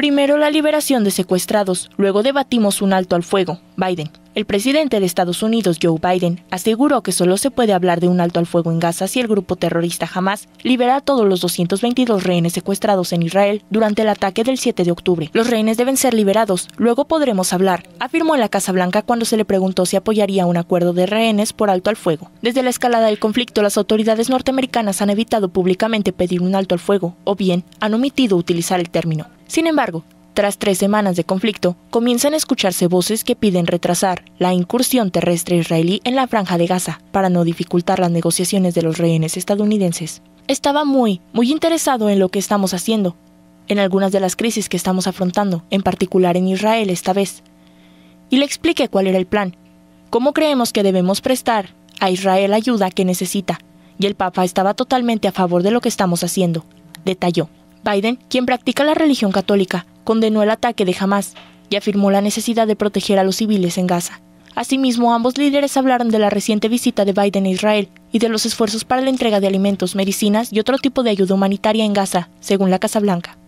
Primero la liberación de secuestrados, luego debatimos un alto al fuego. Biden. El presidente de Estados Unidos, Joe Biden, aseguró que solo se puede hablar de un alto al fuego en Gaza si el grupo terrorista Hamas libera a todos los 222 rehenes secuestrados en Israel durante el ataque del 7 de octubre. Los rehenes deben ser liberados, luego podremos hablar, afirmó en la Casa Blanca cuando se le preguntó si apoyaría un acuerdo de rehenes por alto al fuego. Desde la escalada del conflicto, las autoridades norteamericanas han evitado públicamente pedir un alto al fuego, o bien han omitido utilizar el término. Sin embargo, tras tres semanas de conflicto, comienzan a escucharse voces que piden retrasar la incursión terrestre israelí en la franja de Gaza para no dificultar las negociaciones de los rehenes estadounidenses. Estaba muy, muy interesado en lo que estamos haciendo, en algunas de las crisis que estamos afrontando, en particular en Israel esta vez. Y le expliqué cuál era el plan, cómo creemos que debemos prestar a Israel ayuda que necesita, y el Papa estaba totalmente a favor de lo que estamos haciendo, detalló. Biden, quien practica la religión católica, condenó el ataque de Hamas y afirmó la necesidad de proteger a los civiles en Gaza. Asimismo, ambos líderes hablaron de la reciente visita de Biden a Israel y de los esfuerzos para la entrega de alimentos, medicinas y otro tipo de ayuda humanitaria en Gaza, según la Casa Blanca.